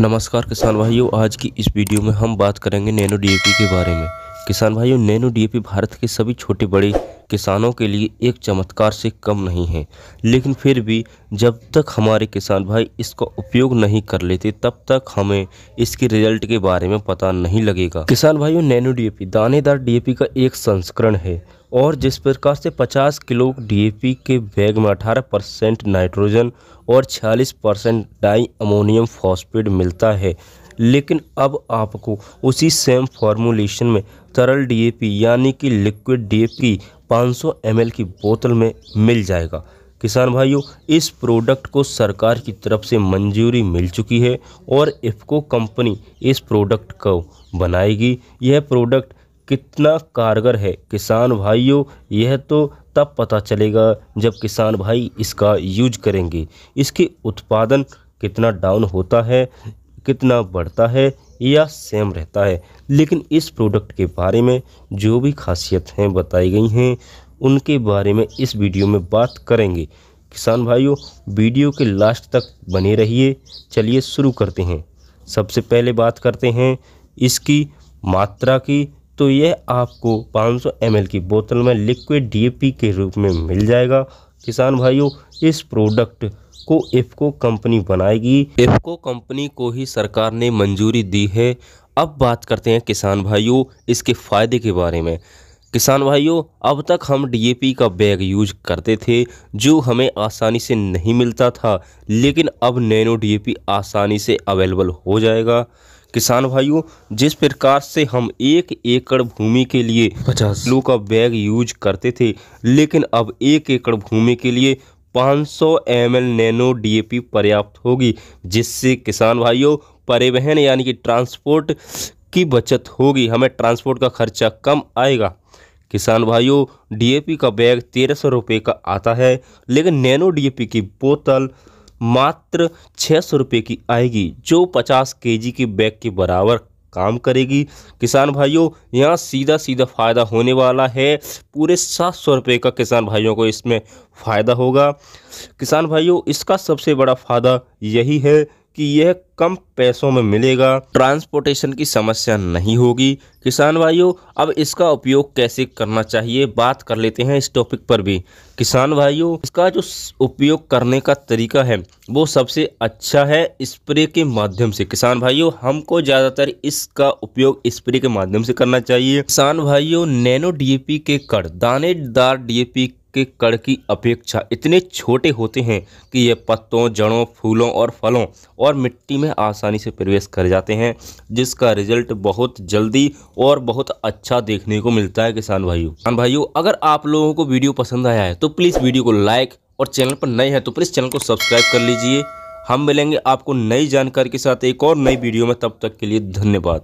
नमस्कार किसान भाइयों आज की इस वीडियो में हम बात करेंगे नैनो डीएपी के बारे में किसान भाइयों नैनो डीएपी भारत के सभी छोटे बड़े किसानों के लिए एक चमत्कार से कम नहीं है लेकिन फिर भी जब तक हमारे किसान भाई इसका उपयोग नहीं कर लेते तब तक हमें इसके रिजल्ट के बारे में पता नहीं लगेगा किसान भाइयों नैनो डीएपी दानेदार डीएपी का एक संस्करण है और जिस प्रकार से 50 किलो डीएपी के बैग में 18 परसेंट नाइट्रोजन और 46 परसेंट डाई अमोनियम फॉस्फेट मिलता है लेकिन अब आपको उसी सेम फॉर्मूलेशन में तरल डीएपी यानी कि लिक्विड डीएपी 500 एमएल की बोतल में मिल जाएगा किसान भाइयों इस प्रोडक्ट को सरकार की तरफ से मंजूरी मिल चुकी है और इफ्को कंपनी इस प्रोडक्ट को बनाएगी यह प्रोडक्ट कितना कारगर है किसान भाइयों यह तो तब पता चलेगा जब किसान भाई इसका यूज करेंगे इसके उत्पादन कितना डाउन होता है कितना बढ़ता है या सेम रहता है लेकिन इस प्रोडक्ट के बारे में जो भी खासियत हैं बताई गई हैं उनके बारे में इस वीडियो में बात करेंगे किसान भाइयों वीडियो के लास्ट तक बने रहिए चलिए शुरू करते हैं सबसे पहले बात करते हैं इसकी मात्रा की तो यह आपको 500 ml की बोतल में लिक्विड डी के रूप में मिल जाएगा किसान भाइयों इस प्रोडक्ट को इफको कंपनी बनाएगी इफको कंपनी को ही सरकार ने मंजूरी दी है अब बात करते हैं किसान भाइयों इसके फ़ायदे के बारे में किसान भाइयों अब तक हम डीएपी का बैग यूज करते थे जो हमें आसानी से नहीं मिलता था लेकिन अब नैनो डीएपी आसानी से अवेलेबल हो जाएगा किसान भाइयों जिस प्रकार से हम एक एकड़ भूमि के लिए पचास किलो का बैग यूज करते थे लेकिन अब एक एकड़ भूमि के लिए 500 सौ एम एल नैनो डीएपी पर्याप्त होगी जिससे किसान भाइयों परिवहन यानी कि ट्रांसपोर्ट की बचत होगी हमें ट्रांसपोर्ट का खर्चा कम आएगा किसान भाइयों डीएपी का बैग तेरह सौ रुपये का आता है लेकिन नैनो डीएपी की बोतल मात्र छः सौ रुपये की आएगी जो पचास केजी के बैग के बराबर काम करेगी किसान भाइयों यहाँ सीधा सीधा फ़ायदा होने वाला है पूरे सात सौ रुपये का किसान भाइयों को इसमें फ़ायदा होगा किसान भाइयों इसका सबसे बड़ा फ़ायदा यही है कि यह कम पैसों में मिलेगा ट्रांसपोर्टेशन की समस्या नहीं होगी किसान भाइयों अब इसका उपयोग कैसे करना चाहिए बात कर लेते हैं इस टॉपिक पर भी किसान भाइयों इसका जो उपयोग करने का तरीका है वो सबसे अच्छा है स्प्रे के माध्यम से किसान भाइयों हमको ज़्यादातर इसका उपयोग स्प्रे के माध्यम से करना चाहिए किसान भाइयों नैनो डीएपी के कड़ दानेदार डीएपी के कड़ की अपेक्षा इतने छोटे होते हैं कि ये पत्तों जड़ों फूलों और फलों और मिट्टी में में आसानी से प्रवेश कर जाते हैं जिसका रिजल्ट बहुत जल्दी और बहुत अच्छा देखने को मिलता है किसान भाइयों किसान भाइयों अगर आप लोगों को वीडियो पसंद आया है तो प्लीज़ वीडियो को लाइक और चैनल पर नए हैं तो प्लीज़ चैनल को सब्सक्राइब कर लीजिए हम मिलेंगे आपको नई जानकारी के साथ एक और नई वीडियो में तब तक के लिए धन्यवाद